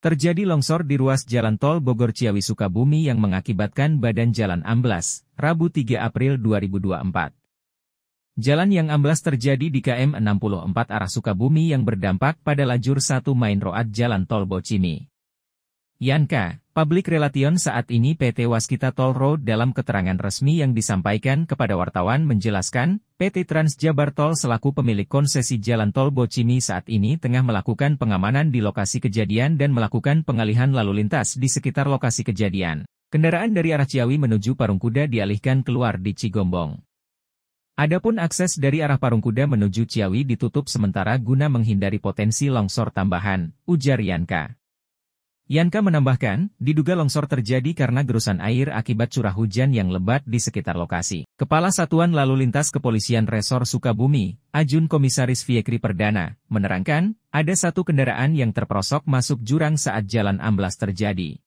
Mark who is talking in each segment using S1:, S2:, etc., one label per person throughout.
S1: Terjadi longsor di ruas jalan tol Bogor Ciawi Sukabumi yang mengakibatkan badan jalan amblas, Rabu 3 April 2024. Jalan yang amblas terjadi di KM 64 arah Sukabumi yang berdampak pada lajur 1 Main Road Jalan Tol Bocimi. Yanka, Public Relation saat ini PT Waskita Toll Road dalam keterangan resmi yang disampaikan kepada wartawan menjelaskan, PT Trans Jabar Tol selaku pemilik konsesi Jalan Tol Bocimi saat ini tengah melakukan pengamanan di lokasi kejadian dan melakukan pengalihan lalu lintas di sekitar lokasi kejadian. Kendaraan dari arah Ciawi menuju Parungkuda dialihkan keluar di Cigombong. Adapun akses dari arah Parungkuda menuju Ciawi ditutup sementara guna menghindari potensi longsor tambahan, ujar Yanka. Yanka menambahkan, diduga longsor terjadi karena gerusan air akibat curah hujan yang lebat di sekitar lokasi. Kepala Satuan Lalu Lintas Kepolisian Resor Sukabumi, Ajun Komisaris Fiekri Perdana, menerangkan, ada satu kendaraan yang terperosok masuk jurang saat jalan amblas terjadi.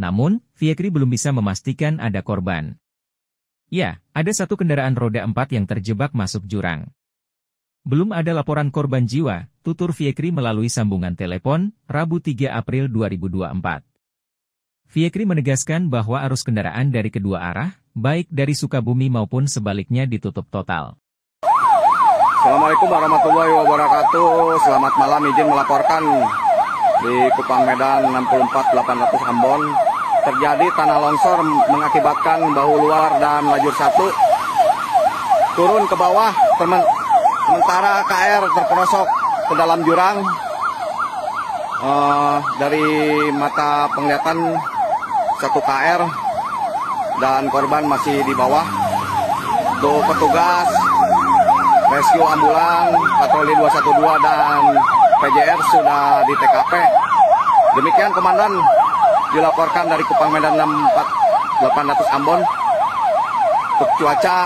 S1: Namun, Fiekri belum bisa memastikan ada korban. Ya, ada satu kendaraan roda empat yang terjebak masuk jurang. Belum ada laporan korban jiwa, tutur Fiekri melalui sambungan telepon, Rabu 3 April 2024. Fiekri menegaskan bahwa arus kendaraan dari kedua arah, baik dari Sukabumi maupun sebaliknya ditutup total.
S2: Assalamualaikum warahmatullahi wabarakatuh, selamat malam izin melaporkan di Kupang Medan 64800 Ambon. Terjadi tanah longsor mengakibatkan bahu luar dan lajur satu turun ke bawah, sementara KR terperosok ke dalam jurang uh, dari mata penglihatan satu KR dan korban masih di bawah untuk petugas rescue ambulan patroli 212 dan PJR sudah di TKP demikian komandan dilaporkan dari Kupang Medan 6800 Ambon untuk cuaca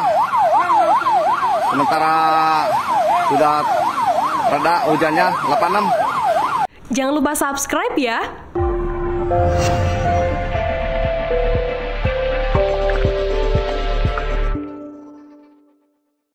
S2: sementara sudah reda hujannya 86. Jangan lupa subscribe
S1: ya.